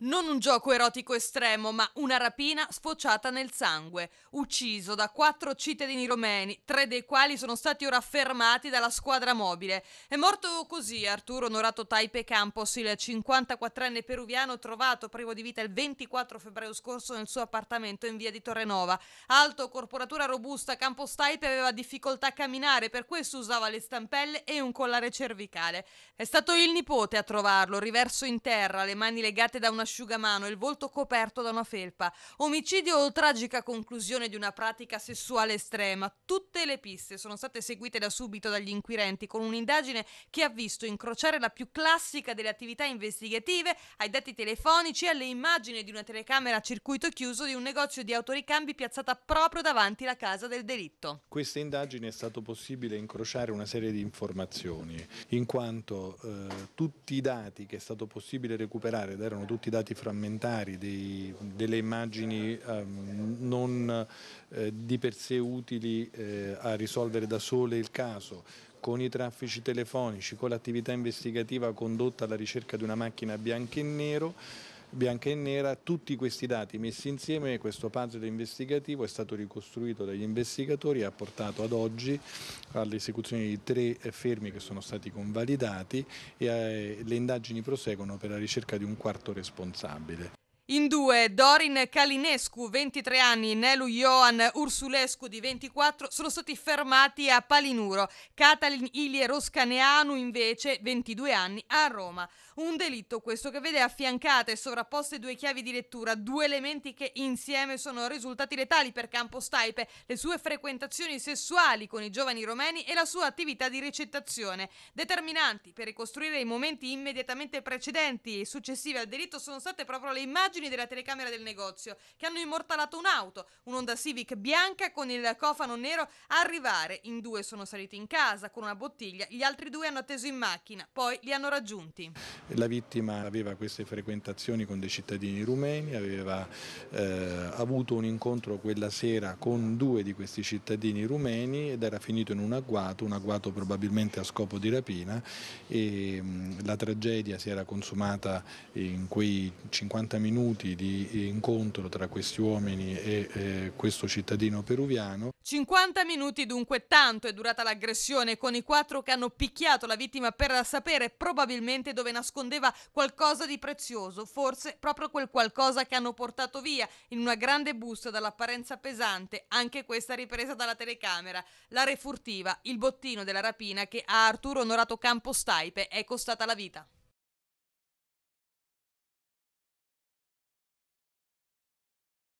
Non un gioco erotico estremo, ma una rapina sfociata nel sangue, ucciso da quattro cittadini romeni, tre dei quali sono stati ora fermati dalla squadra mobile. È morto così Arturo Onorato Taipe Campos, il 54enne peruviano trovato privo di vita il 24 febbraio scorso nel suo appartamento in via di Torrenova. Alto, corporatura robusta, Campos Taipe aveva difficoltà a camminare, per questo usava le stampelle e un collare cervicale. È stato il nipote a trovarlo, riverso in terra, le mani legate da una asciugamano il volto coperto da una felpa. Omicidio o tragica conclusione di una pratica sessuale estrema. Tutte le piste sono state seguite da subito dagli inquirenti con un'indagine che ha visto incrociare la più classica delle attività investigative ai dati telefonici e alle immagini di una telecamera a circuito chiuso di un negozio di autoricambi piazzata proprio davanti la casa del delitto. Queste indagini è stato possibile incrociare una serie di informazioni in quanto eh, tutti i dati che è stato possibile recuperare ed erano tutti dati dati frammentari, dei, delle immagini um, non eh, di per sé utili eh, a risolvere da sole il caso, con i traffici telefonici, con l'attività investigativa condotta alla ricerca di una macchina bianca e nero, bianca e nera, tutti questi dati messi insieme, questo puzzle investigativo è stato ricostruito dagli investigatori e ha portato ad oggi all'esecuzione di tre fermi che sono stati convalidati e eh, le indagini proseguono per la ricerca di un quarto responsabile. In due, Dorin Kalinescu, 23 anni, Nelu Johan Ursulescu, di 24, sono stati fermati a Palinuro. Catalin Ilie Roscaneanu, invece, 22 anni, a Roma. Un delitto questo che vede affiancate e sovrapposte due chiavi di lettura, due elementi che insieme sono risultati letali per Campo Staipe, le sue frequentazioni sessuali con i giovani romeni e la sua attività di ricettazione. Determinanti per ricostruire i momenti immediatamente precedenti e successivi al delitto sono state proprio le immagini immagini della telecamera del negozio, che hanno immortalato un'auto, un'Honda Civic bianca con il cofano nero a arrivare. In due sono saliti in casa con una bottiglia, gli altri due hanno atteso in macchina, poi li hanno raggiunti. La vittima aveva queste frequentazioni con dei cittadini rumeni, aveva eh, avuto un incontro quella sera con due di questi cittadini rumeni ed era finito in un agguato, un agguato probabilmente a scopo di rapina e mh, mm, la tragedia si era consumata in quei 50 minuti minuti di incontro tra questi uomini e eh, questo cittadino peruviano. 50 minuti dunque, tanto è durata l'aggressione con i quattro che hanno picchiato la vittima per sapere probabilmente dove nascondeva qualcosa di prezioso, forse proprio quel qualcosa che hanno portato via in una grande busta dall'apparenza pesante, anche questa ripresa dalla telecamera. La refurtiva, il bottino della rapina che a Arturo Onorato Norato Staipe è costata la vita.